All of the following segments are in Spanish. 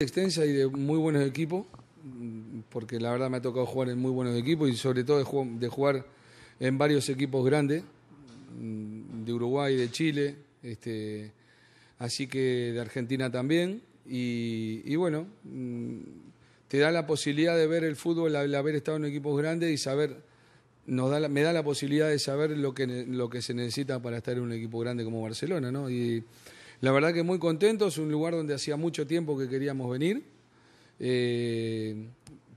extensa y de muy buenos equipos, mm, porque la verdad me ha tocado jugar en muy buenos equipos y sobre todo de, jugar en varios equipos grandes, mm, de Uruguay, de Chile, este, así que de Argentina también. Y, bueno, mm, te da la posibilidad de ver el fútbol al haber estado en equipos grandes y saber, nos da me da la posibilidad de saber lo que, lo que se necesita para estar en un equipo grande como Barcelona, ¿no? Y, la verdad que muy es un lugar donde hacía mucho tiempo que queríamos venir, eh,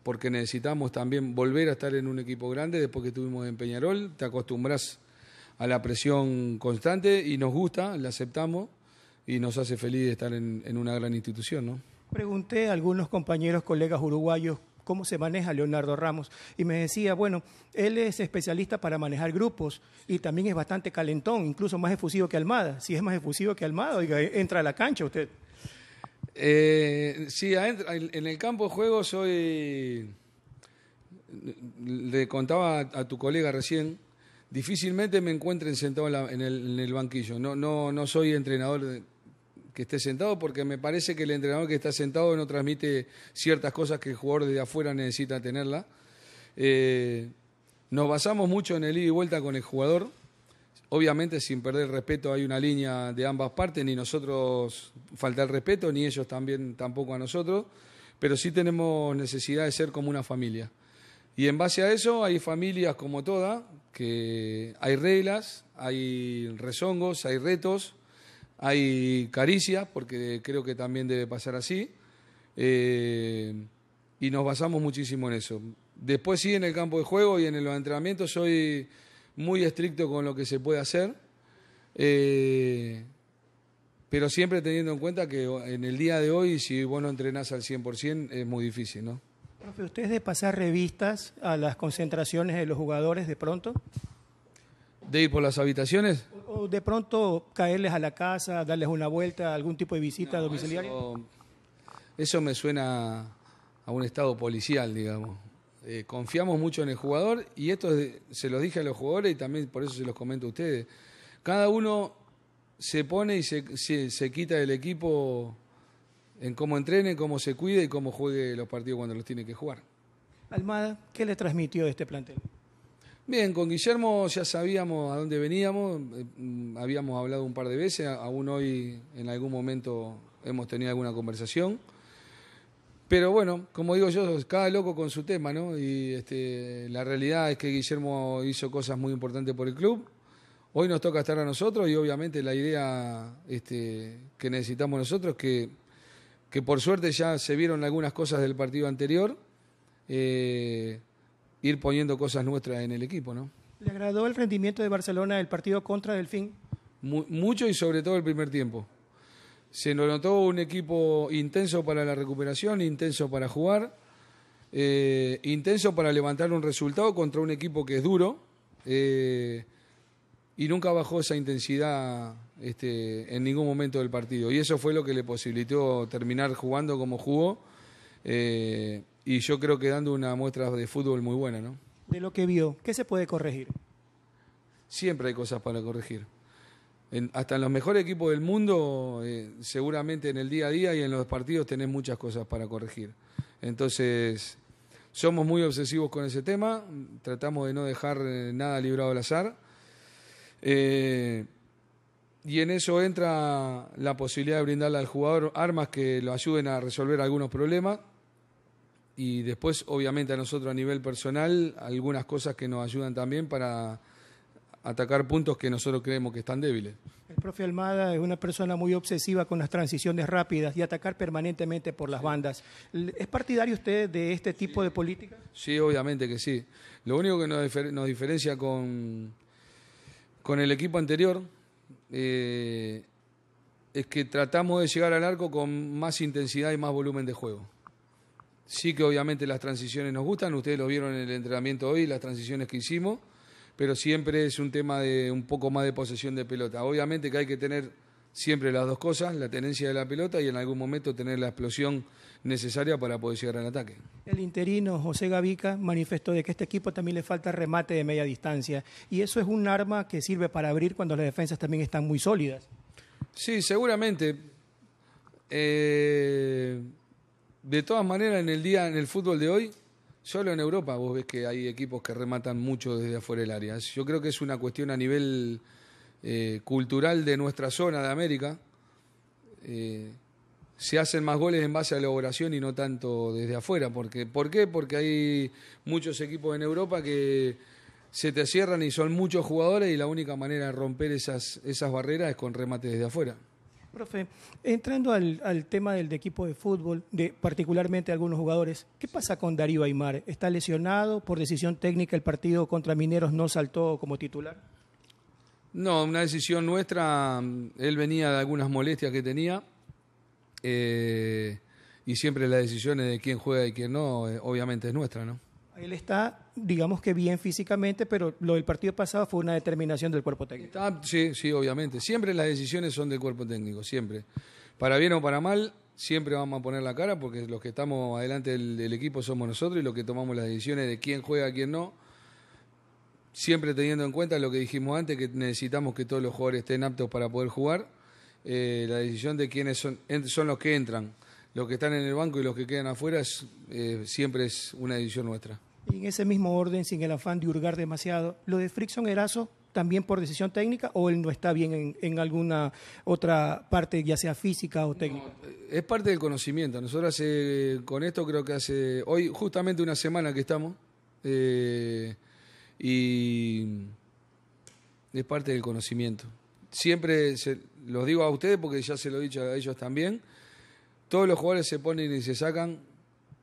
porque necesitamos también volver a estar en un equipo grande después que estuvimos en Peñarol, te acostumbras a la presión constante y nos gusta, la aceptamos y nos hace feliz estar en, una gran institución. ¿no? Pregunté a algunos compañeros, colegas uruguayos, cómo se maneja Leonardo Ramos. Y me decía, bueno, él es especialista para manejar grupos y también es bastante calentón, incluso más efusivo que Almada. Si es más efusivo que Almada, oiga, eh, entra a la cancha usted. Eh, sí, en el campo de juego soy. Le contaba a tu colega recién, difícilmente me encuentren sentado en, el, banquillo. No, no, no soy entrenador de, esté sentado, porque me parece que el entrenador que está sentado no transmite ciertas cosas que el jugador desde afuera necesita tenerla. Eh, nos basamos mucho en el ida y vuelta con el jugador. Obviamente, sin perder el respeto, hay una línea de ambas partes, ni nosotros falta el respeto, ni ellos también tampoco a nosotros, pero sí tenemos necesidad de ser como una familia. Y en base a eso hay familias como todas, que hay reglas, hay rezongos, hay retos, hay caricias, porque creo que también debe pasar así, eh, y nos basamos muchísimo en eso. Después sí, en el campo de juego y en los entrenamientos soy muy estricto con lo que se puede hacer, eh, pero siempre teniendo en cuenta que en el día de hoy, si vos no entrenás al 100%, es muy difícil, ¿no? Profe, de pasar revistas a las concentraciones de los jugadores de pronto? de ir por las habitaciones? O de pronto caerles a la casa, darles una vuelta, algún tipo de visita domiciliaria. Eso, me suena a un estado policial, digamos. Eh, confiamos mucho en el jugador y esto se los dije a los jugadores y también por eso se los comento a ustedes. Cada uno se pone y se, quita del equipo en cómo entrene, cómo se cuide y cómo juegue los partidos cuando los tiene que jugar. Almada, ¿qué le transmitió este plantel? Bien, con Guillermo ya sabíamos a dónde veníamos, eh, mm, habíamos hablado un par de veces, aún hoy en algún momento hemos tenido alguna conversación. Pero bueno, como digo yo, cada loco con su tema, ¿no? Y este, la realidad es que Guillermo hizo cosas muy importantes por el club. Hoy nos toca estar a nosotros y obviamente la idea este, que necesitamos nosotros que, que por suerte ya se vieron algunas cosas del partido anterior. Eh, ir poniendo cosas nuestras en el equipo, ¿no? ¿Le agradó el rendimiento de Barcelona el partido contra Delfín? mucho y sobre todo el primer tiempo. Se nos notó un equipo intenso para la recuperación, intenso para jugar, eh, intenso para levantar un resultado contra un equipo que es duro eh, y nunca bajó esa intensidad este, en ningún momento del partido. Y eso fue lo que le posibilitó terminar jugando como jugó. Eh, y yo creo que dando una muestra de fútbol muy buena, ¿no? De lo que vio, ¿qué se puede corregir? Siempre hay cosas para corregir. hasta en los mejores equipos del mundo, eh, seguramente en el día a día y en los partidos tenés muchas cosas para corregir. Entonces, somos muy obsesivos con ese tema, tratamos de no dejar eh, nada librado al azar. Eh, y en eso entra la posibilidad de brindarle al jugador armas que lo ayuden a resolver algunos problemas y después, obviamente, a nosotros a nivel personal, algunas cosas que nos ayudan también para atacar puntos que nosotros creemos que están débiles. El profe Almada es una persona muy obsesiva con las transiciones rápidas y atacar permanentemente por las bandas. ¿Es partidario usted de este tipo de política? Sí, obviamente que sí. Lo único que nos, diferencia con, con el equipo anterior eh, es que tratamos de llegar al arco con más intensidad y más volumen de juego. Sí que obviamente las transiciones nos gustan, ustedes lo vieron en el entrenamiento hoy, las transiciones que hicimos, pero siempre es un tema de un poco más de posesión de pelota. Obviamente que hay que tener siempre las dos cosas, la tenencia de la pelota y en algún momento tener la explosión necesaria para poder llegar al ataque. El interino José Gavica manifestó de que a este equipo también le falta remate de media distancia y eso es un arma que sirve para abrir cuando las defensas también están muy sólidas. Sí, seguramente. Eh, de todas maneras, en el día, en el fútbol de hoy, solo en Europa vos ves que hay equipos que rematan mucho desde afuera del área. Yo creo que es una cuestión a nivel eh, cultural de nuestra zona de América. Eh, se hacen más goles en base a la oración y no tanto desde afuera. Porque, ¿Por qué? Porque hay muchos equipos en Europa que se te cierran y son muchos jugadores y la única manera de romper esas, esas barreras es con remates desde afuera. Profe, entrando al, tema del equipo de fútbol, de particularmente algunos jugadores, ¿qué pasa con Darío Aymar? ¿Está lesionado por decisión técnica el partido contra Mineros no saltó como titular? No, una decisión nuestra, él venía de algunas molestias que tenía eh, y siempre las decisiones de quién juega y quién no, eh, obviamente es nuestra, ¿no? Él está digamos que bien físicamente, pero lo del partido pasado fue una determinación del cuerpo técnico. Ah, sí, sí, obviamente. Siempre las decisiones son del cuerpo técnico, siempre. Para bien o para mal, siempre vamos a poner la cara porque los que estamos adelante del, equipo somos nosotros y los que tomamos las decisiones de quién juega, quién no. Siempre teniendo en cuenta lo que dijimos antes, que necesitamos que todos los jugadores estén aptos para poder jugar. Eh, la decisión de quiénes son, son los que entran. Los que están en el banco y los que quedan afuera eh, siempre es una decisión nuestra en ese mismo orden, sin el afán de hurgar demasiado, lo de Frickson Erazo también por decisión técnica o él no está bien en, alguna otra parte, ya sea física o técnica? es parte del conocimiento. Nosotros con esto creo que hace hoy justamente una semana que estamos eh, y es parte del conocimiento. Siempre se, los digo a ustedes porque ya se lo he dicho a ellos también. Todos los jugadores se ponen y se sacan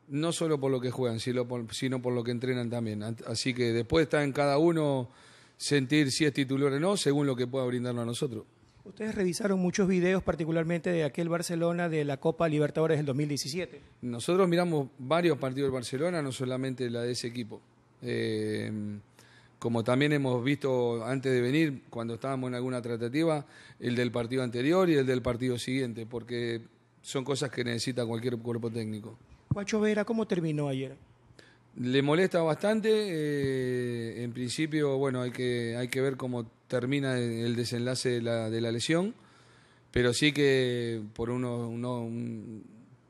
no solo por lo que juegan, sino por, lo que entrenan también. Así que después está en cada uno sentir si es titular o no, según lo que pueda brindarnos a nosotros. Ustedes revisaron muchos videos, particularmente de aquel Barcelona de la Copa Libertadores del 2017. Nosotros miramos varios partidos de Barcelona, no solamente la de ese equipo. Eh, como también hemos visto antes de venir, cuando estábamos en alguna tratativa, el del partido anterior y el del partido siguiente, porque son cosas que necesita cualquier cuerpo técnico. Guacho Vera, ¿cómo terminó ayer? Le molesta bastante. Eh, en principio, bueno, hay que, hay que ver cómo termina el desenlace de la, lesión. Pero sí que por uno, uno,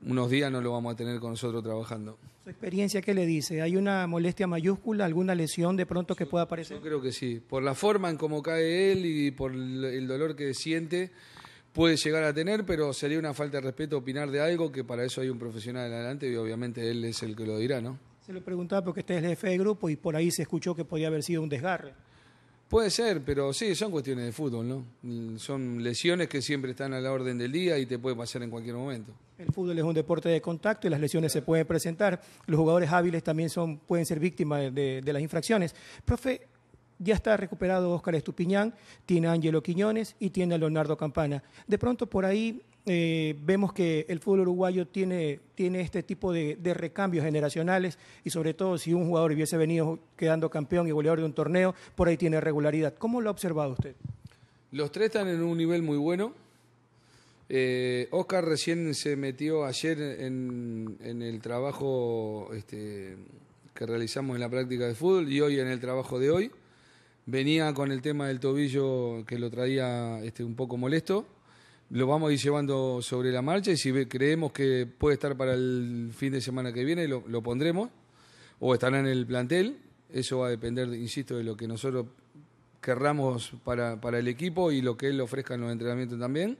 unos días no lo vamos a tener con nosotros trabajando. ¿Su experiencia qué le dice? ¿Hay una molestia mayúscula, alguna lesión de pronto que pueda aparecer? Yo creo que sí. Por la forma en cómo cae él y por el dolor que siente puede llegar a tener, pero sería una falta de respeto opinar de algo que para eso hay un profesional adelante y obviamente él es el que lo dirá, ¿no? Se lo preguntaba porque usted es el jefe de grupo y por ahí se escuchó que podía haber sido un desgarre. Puede ser, pero sí, son cuestiones de fútbol, ¿no? Son lesiones que siempre están a la orden del día y te puede pasar en cualquier momento. El fútbol es un deporte de contacto y las lesiones se pueden presentar. Los jugadores hábiles también son, pueden ser víctimas de, de las infracciones. Profe, ya está recuperado Óscar Estupiñán, tiene a Ángelo Quiñones y tiene a Leonardo Campana. De pronto por ahí eh, vemos que el fútbol uruguayo tiene, tiene este tipo de, recambios generacionales y sobre todo si un jugador hubiese venido quedando campeón y goleador de un torneo, por ahí tiene regularidad. ¿Cómo lo ha observado usted? Los tres están en un nivel muy bueno. Oscar eh, recién se metió ayer en, el trabajo este, que realizamos en la práctica de fútbol y hoy en el trabajo de hoy venía con el tema del tobillo que lo traía este, un poco molesto. Lo vamos a ir llevando sobre la marcha y si creemos que puede estar para el fin de semana que viene, lo, pondremos. O estará en el plantel. Eso va a depender, insisto, de lo que nosotros querramos para, para el equipo y lo que él ofrezca en los entrenamientos también.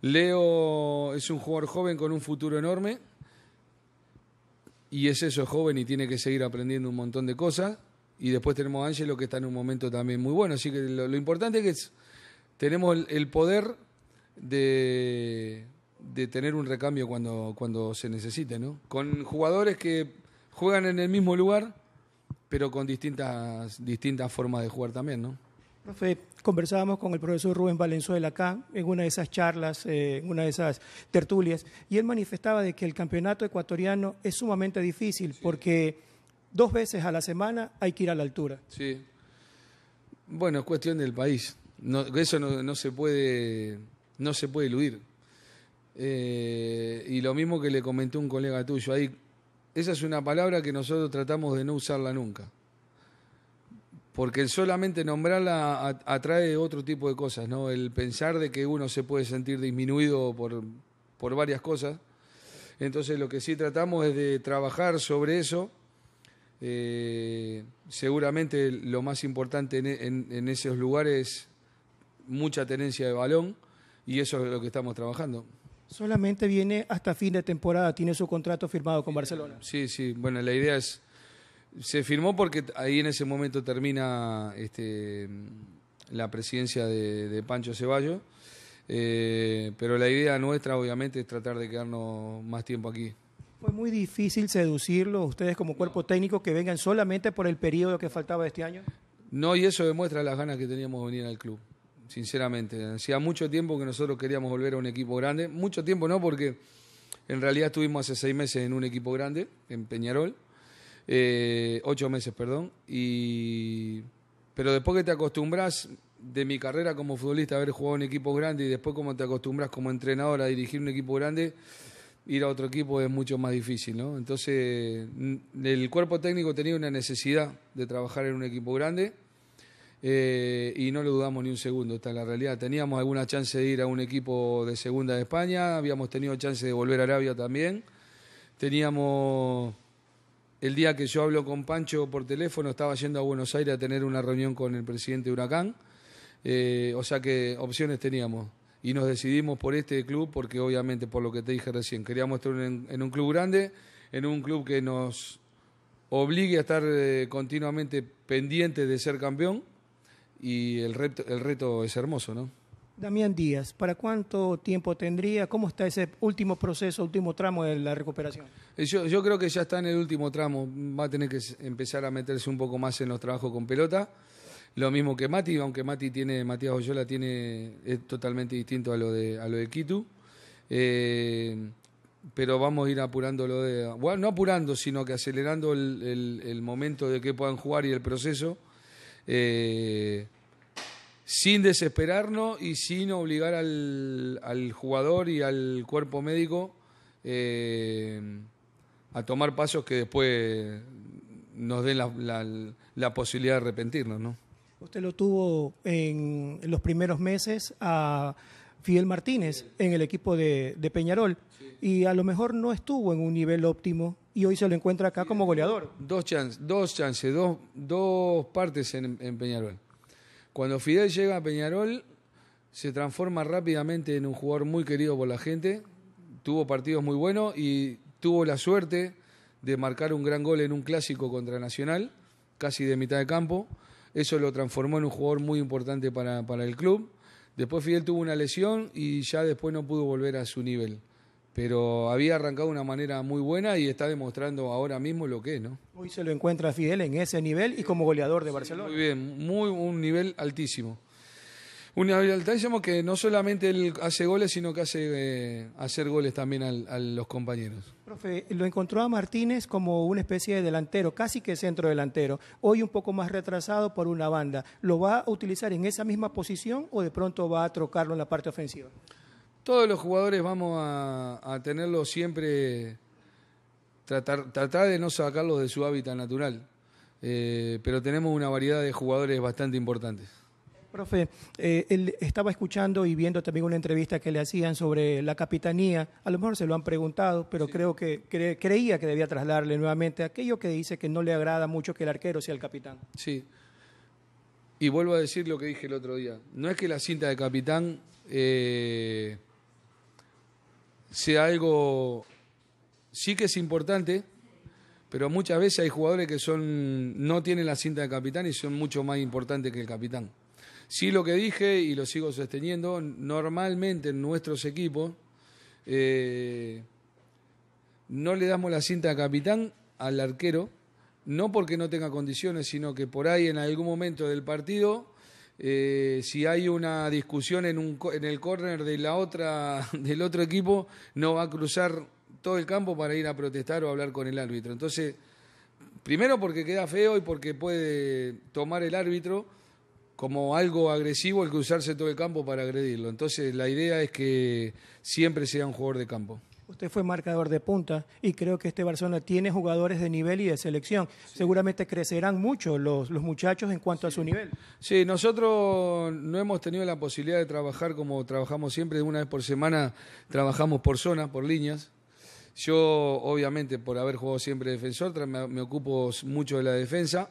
Leo es un jugador joven con un futuro enorme. Y es eso, es joven y tiene que seguir aprendiendo un montón de cosas y después tenemos a Angelo, que está en un momento también muy bueno. Así que lo, importante es que tenemos el, poder de, tener un recambio cuando, cuando se necesite, ¿no? Con jugadores que juegan en el mismo lugar, pero con distintas, distintas formas de jugar también, ¿no? Profe, conversábamos con el profesor Rubén Valenzuela acá en una de esas charlas, eh, en una de esas tertulias, y él manifestaba de que el campeonato ecuatoriano es sumamente difícil porque dos veces a la semana hay que ir a la altura. Sí. Bueno, es cuestión del país. eso no, se puede, no se puede eludir. Eh, y lo mismo que le comentó un colega tuyo ahí, esa es una palabra que nosotros tratamos de no usarla nunca. Porque solamente nombrarla atrae otro tipo de cosas, ¿no? El pensar de que uno se puede sentir disminuido por, por varias cosas. Entonces lo que sí tratamos es de trabajar sobre eso eh, seguramente lo más importante en, e, esos lugares es mucha tenencia de balón y eso es lo que estamos trabajando. Solamente viene hasta fin de temporada, tiene su contrato firmado con Barcelona. Sí, sí, bueno, la idea es, se firmó porque ahí en ese momento termina este, la presidencia de, Pancho Ceballo eh, pero la idea nuestra obviamente es tratar de quedarnos más tiempo aquí. Fue muy difícil seducirlo, ustedes como cuerpo técnico, que vengan solamente por el periodo que faltaba este año. No, y eso demuestra las ganas que teníamos de venir al club, sinceramente. Hacía mucho tiempo que nosotros queríamos volver a un equipo grande. Mucho tiempo no, porque en realidad estuvimos hace seis meses en un equipo grande, en Peñarol. Eh, ocho meses, perdón. Y... Pero después que te acostumbras de mi carrera como futbolista a haber jugado en equipo grande, y después como te acostumbras como entrenador a dirigir un equipo grande, ir a otro equipo es mucho más difícil, ¿no? Entonces, el cuerpo técnico tenía una necesidad de trabajar en un equipo grande eh, y no lo dudamos ni un segundo, esta es la realidad. Teníamos alguna chance de ir a un equipo de segunda de España, habíamos tenido chance de volver a Arabia también, teníamos... El día que yo hablo con Pancho por teléfono, estaba yendo a Buenos Aires a tener una reunión con el presidente Huracán, eh, o sea que opciones teníamos y nos decidimos por este club porque obviamente por lo que te dije recién, queríamos estar en, un club grande, en un club que nos obligue a estar eh, continuamente pendientes de ser campeón y el reto, es hermoso, ¿no? Damián Díaz, ¿para cuánto tiempo tendría? ¿Cómo está ese último proceso, último tramo de la recuperación? Eh, yo, yo creo que ya está en el último tramo, va a tener que empezar a meterse un poco más en los trabajos con pelota. Lo mismo que Mati, aunque Mati tiene, Matías Oyola tiene, es totalmente distinto a lo de, a lo de Kitu. Eh, pero vamos a ir apurando lo de. Bueno, no apurando, sino que acelerando el, momento de que puedan jugar y el proceso. Eh, sin desesperarnos y sin obligar al, al jugador y al cuerpo médico eh, a tomar pasos que después nos den la posibilidad de arrepentirnos, ¿no? Usted lo tuvo en los primeros meses a Fidel Martínez en el equipo de, Peñarol y a lo mejor no estuvo en un nivel óptimo y hoy se lo encuentra acá como goleador. Dos chances, dos, chances, dos, partes en Peñarol. Cuando Fidel llega a Peñarol, se transforma rápidamente en un jugador muy querido por la gente, tuvo partidos muy buenos y tuvo la suerte de marcar un gran gol en un clásico contra Nacional, casi de mitad de campo. Eso lo transformó en un jugador muy importante para, el club. Después Fidel tuvo una lesión y ya después no pudo volver a su nivel. Pero había arrancado de una manera muy buena y está demostrando ahora mismo lo que es, ¿no? Hoy se lo encuentra Fidel en ese nivel y como goleador de Barcelona. Muy bien, muy un nivel altísimo. Una realidad decimos que no solamente él hace goles, sino que hace eh, hacer goles también a los compañeros. Profe, lo encontró a Martínez como una especie de delantero, casi que centro delantero, hoy un poco más retrasado por una banda. ¿Lo va a utilizar en esa misma posición o de pronto va a trocarlo en la parte ofensiva? Todos los jugadores vamos a, tenerlo siempre, tratar, de no sacarlos de su hábitat natural, eh, pero tenemos una variedad de jugadores bastante importantes. Profe, eh, él estaba escuchando y viendo también una entrevista que le hacían sobre la capitanía. A lo mejor se lo han preguntado, pero creo que creía que debía trasladarle nuevamente aquello que dice que no le agrada mucho que el arquero sea el capitán. Sí. Y vuelvo a decir lo que dije el otro día. No es que la cinta de capitán eh, sea algo. Sí que es importante, pero muchas veces hay jugadores que son no tienen la cinta de capitán y son mucho más importantes que el capitán. Sí lo que dije y lo sigo sosteniendo, normalmente en nuestros equipos eh, no le damos la cinta a capitán al arquero, no porque no tenga condiciones, sino que por ahí en algún momento del partido, eh, si hay una discusión en, en el córner de la otra, del otro equipo, no va a cruzar todo el campo para ir a protestar o hablar con el árbitro. Entonces, primero porque queda feo y porque puede tomar el árbitro como algo agresivo el cruzarse todo el campo para agredirlo. Entonces la idea es que siempre sea un jugador de campo. Usted fue marcador de punta y creo que este Barcelona tiene jugadores de nivel y de selección. Seguramente crecerán mucho los, muchachos en cuanto a su nivel. Sí, nosotros no hemos tenido la posibilidad de trabajar como trabajamos siempre, de una vez por semana trabajamos por zonas, por líneas. Yo, obviamente, por haber jugado siempre defensor, me ocupo mucho de la defensa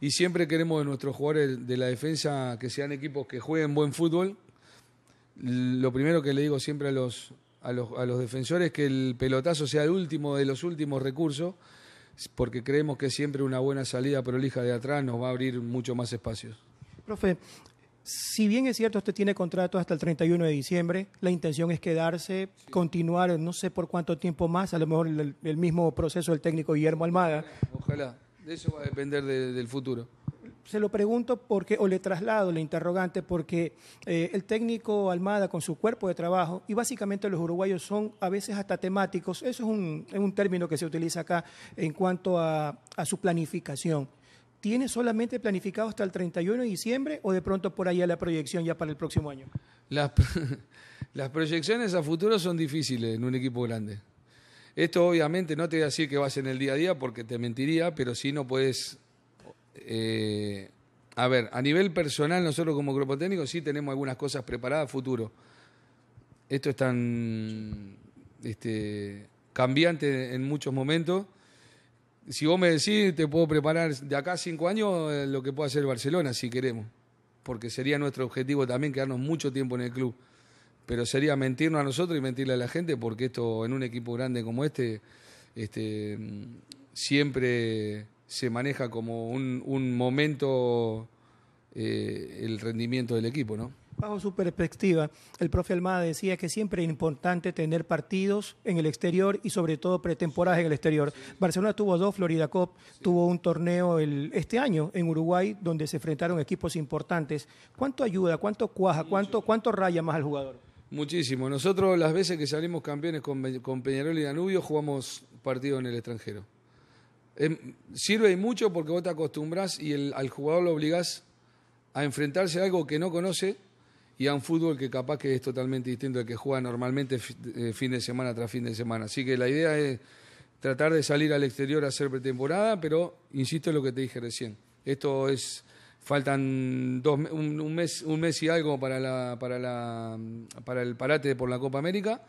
y siempre queremos de nuestros jugadores de la defensa que sean equipos que jueguen buen fútbol. Lo primero que le digo siempre a los, a los, defensores es que el pelotazo sea el último de los últimos recursos, porque creemos que siempre una buena salida prolija de atrás nos va a abrir mucho más espacios. Profe, si bien es cierto, usted tiene contrato hasta el 31 de diciembre, la intención es quedarse, continuar, no sé por cuánto tiempo más, a lo mejor el, el mismo proceso del técnico Guillermo Almada. Ojalá. De eso va a depender del futuro. Se lo pregunto porque, o le traslado la interrogante, porque eh, el técnico Almada con su cuerpo de trabajo, y básicamente los uruguayos son a veces hasta temáticos, eso es un, término que se utiliza acá en cuanto a, su planificación. ¿Tiene solamente planificado hasta el 31 de diciembre o de pronto por ahí a la proyección ya para el próximo año? las proyecciones a futuro son difíciles en un equipo grande. Esto obviamente no te voy a decir que vas en el día a día porque te mentiría, pero sí no puedes... Eh, a ver, a nivel personal nosotros como grupo técnico sí tenemos algunas cosas preparadas a futuro. Esto es tan este, cambiante en muchos momentos. Si vos me decís, te puedo preparar de acá a cinco años eh, lo que pueda hacer Barcelona, si queremos, porque sería nuestro objetivo también quedarnos mucho tiempo en el club pero sería mentirnos a nosotros y mentirle a la gente porque esto en un equipo grande como este, este mm, siempre se maneja como un, momento eh, el rendimiento del equipo, ¿no? Bajo su perspectiva, el profe Almada decía que siempre es importante tener partidos en el exterior y sobre todo pretemporadas en el exterior. Barcelona tuvo dos, Florida Cup tuvo un torneo el, este año en Uruguay donde se enfrentaron equipos importantes. ¿Cuánto ayuda, cuánto cuaja, cuánto, cuánto raya más al jugador? Muchísimo. Nosotros las veces que salimos campeones con, Peñarol y Danubio jugamos partidos en el extranjero. Em, sirve mucho porque vos te acostumbras y al jugador lo obligás a enfrentarse a algo que no conoce y a un fútbol que capaz que es totalmente distinto al que juega normalmente eh, fin de semana tras fin de semana. Así que la idea es tratar de salir al exterior a hacer pretemporada, pero insisto en lo que te dije recién. Esto es Faltan un, mes, un mes y algo para, la, para, la, para el parate por la Copa América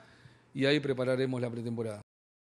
y ahí prepararemos la pretemporada.